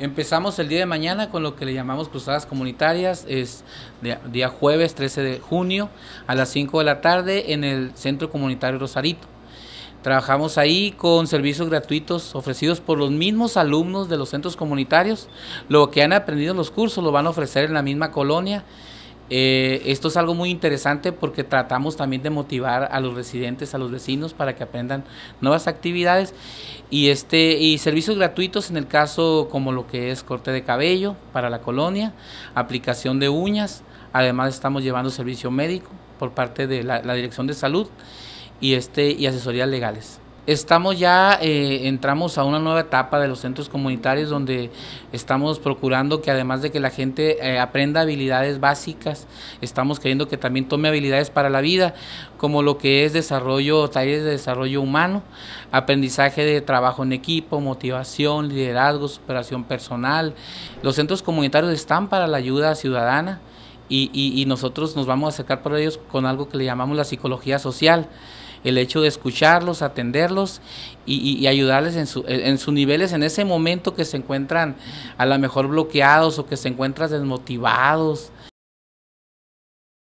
Empezamos el día de mañana con lo que le llamamos cruzadas comunitarias, es día jueves 13 de junio a las 5 de la tarde en el Centro Comunitario Rosarito. Trabajamos ahí con servicios gratuitos ofrecidos por los mismos alumnos de los centros comunitarios. Lo que han aprendido en los cursos lo van a ofrecer en la misma colonia eh, esto es algo muy interesante porque tratamos también de motivar a los residentes, a los vecinos para que aprendan nuevas actividades y este y servicios gratuitos en el caso como lo que es corte de cabello para la colonia, aplicación de uñas, además estamos llevando servicio médico por parte de la, la Dirección de Salud y este y asesorías legales. Estamos ya, eh, entramos a una nueva etapa de los centros comunitarios donde estamos procurando que además de que la gente eh, aprenda habilidades básicas, estamos queriendo que también tome habilidades para la vida, como lo que es desarrollo, talleres de desarrollo humano, aprendizaje de trabajo en equipo, motivación, liderazgo, superación personal. Los centros comunitarios están para la ayuda ciudadana. Y, y nosotros nos vamos a acercar por ellos con algo que le llamamos la psicología social el hecho de escucharlos, atenderlos y, ayudarles en, en, sus niveles en ese momento que se encuentran a lo mejor bloqueados o que se encuentran desmotivados.